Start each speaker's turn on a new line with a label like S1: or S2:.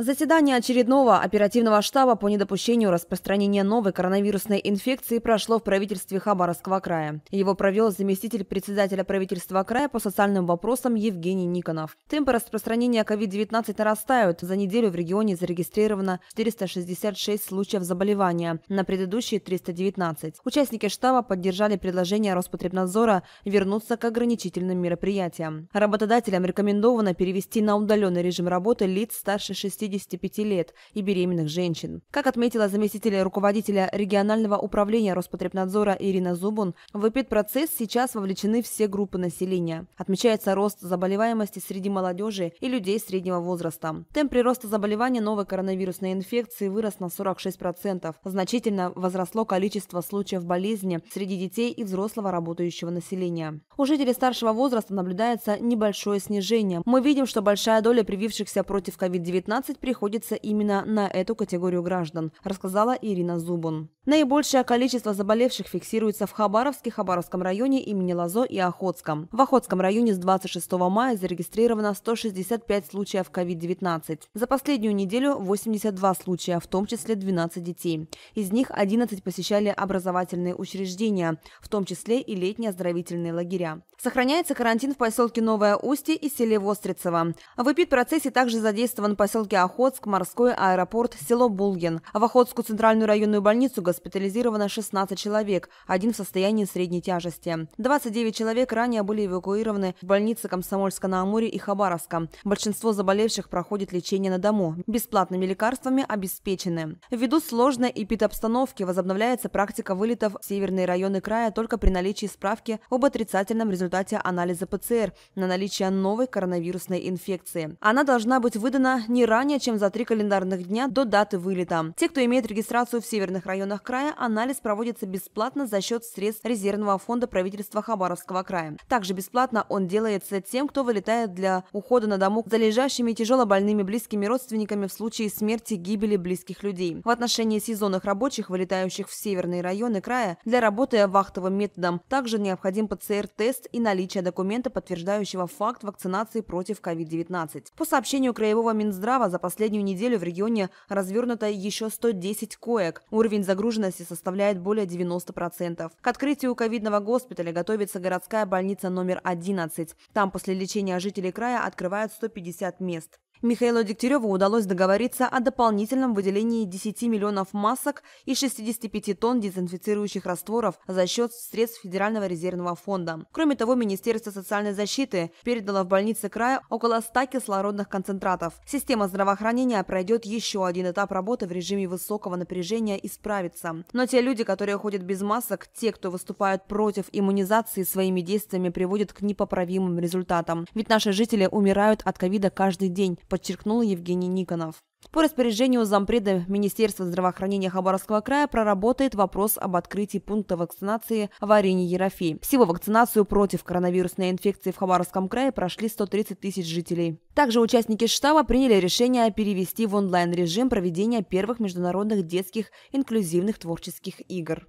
S1: Заседание очередного оперативного штаба по недопущению распространения новой коронавирусной инфекции прошло в правительстве Хабаровского края. Его провел заместитель председателя правительства края по социальным вопросам Евгений Никонов. Темпы распространения COVID-19 нарастают. За неделю в регионе зарегистрировано 466 случаев заболевания, на предыдущие 319. Участники штаба поддержали предложение Роспотребнадзора вернуться к ограничительным мероприятиям. Работодателям рекомендовано перевести на удаленный режим работы лиц старше 60 65 лет и беременных женщин. Как отметила заместитель руководителя регионального управления Роспотребнадзора Ирина Зубун, в эпидпроцесс сейчас вовлечены все группы населения. Отмечается рост заболеваемости среди молодежи и людей среднего возраста. Темп прироста заболевания новой коронавирусной инфекции вырос на 46%. Значительно возросло количество случаев болезни среди детей и взрослого работающего населения. У жителей старшего возраста наблюдается небольшое снижение. Мы видим, что большая доля привившихся против COVID-19 ответственность приходится именно на эту категорию граждан, рассказала Ирина Зубун. Наибольшее количество заболевших фиксируется в Хабаровске, Хабаровском районе имени Лазо и Охотском. В Охотском районе с 26 мая зарегистрировано 165 случаев COVID-19. За последнюю неделю 82 случая, в том числе 12 детей. Из них 11 посещали образовательные учреждения, в том числе и летние оздоровительные лагеря. Сохраняется карантин в поселке Новое Устье и селе Вострицево. В процессе также задействован поселки Охотск, морской аэропорт, село Булгин. В Охотскую центральную районную больницу госпитализировано 16 человек, один в состоянии средней тяжести. 29 человек ранее были эвакуированы в больницы Комсомольска-на-Амуре и Хабаровска. Большинство заболевших проходит лечение на дому. Бесплатными лекарствами обеспечены. Ввиду сложной эпидобстановки возобновляется практика вылетов в северные районы края только при наличии справки об отрицательном результате анализа ПЦР на наличие новой коронавирусной инфекции. Она должна быть выдана не ранее, ранее, чем за три календарных дня до даты вылета. Те, кто имеет регистрацию в северных районах края, анализ проводится бесплатно за счет средств резервного фонда правительства Хабаровского края. Также бесплатно он делается тем, кто вылетает для ухода на дому за лежащими тяжело больными близкими родственниками в случае смерти, гибели близких людей. В отношении сезонных рабочих, вылетающих в северные районы края, для работы вахтовым методом также необходим ПЦР-тест и наличие документа, подтверждающего факт вакцинации против COVID-19. По сообщению Краевого Минздрава, за за последнюю неделю в регионе развернуто еще 110 коек. Уровень загруженности составляет более 90%. К открытию ковидного госпиталя готовится городская больница номер 11. Там после лечения жителей края открывают 150 мест. Михаилу Дегтяреву удалось договориться о дополнительном выделении 10 миллионов масок и 65 тонн дезинфицирующих растворов за счет средств Федерального резервного фонда. Кроме того, Министерство социальной защиты передало в больницы края около 100 кислородных концентратов. Система здравоохранения пройдет еще один этап работы в режиме высокого напряжения и справится. Но те люди, которые ходят без масок, те, кто выступают против иммунизации, своими действиями приводят к непоправимым результатам. Ведь наши жители умирают от ковида каждый день подчеркнул Евгений Никонов. По распоряжению зампреда Министерства здравоохранения Хабаровского края проработает вопрос об открытии пункта вакцинации в арене Ерофей. Всего вакцинацию против коронавирусной инфекции в Хабаровском крае прошли 130 тысяч жителей. Также участники штаба приняли решение перевести в онлайн-режим проведения первых международных детских инклюзивных творческих игр.